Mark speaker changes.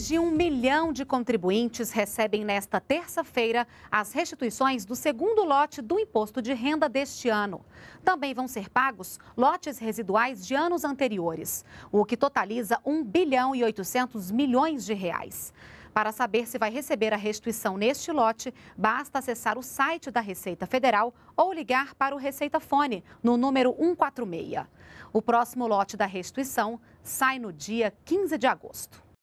Speaker 1: Mais de um milhão de contribuintes recebem nesta terça-feira as restituições do segundo lote do imposto de renda deste ano. Também vão ser pagos lotes residuais de anos anteriores, o que totaliza 1 bilhão e 800 milhões de reais. Para saber se vai receber a restituição neste lote, basta acessar o site da Receita Federal ou ligar para o Receita Fone no número 146. O próximo lote da restituição sai no dia 15 de agosto.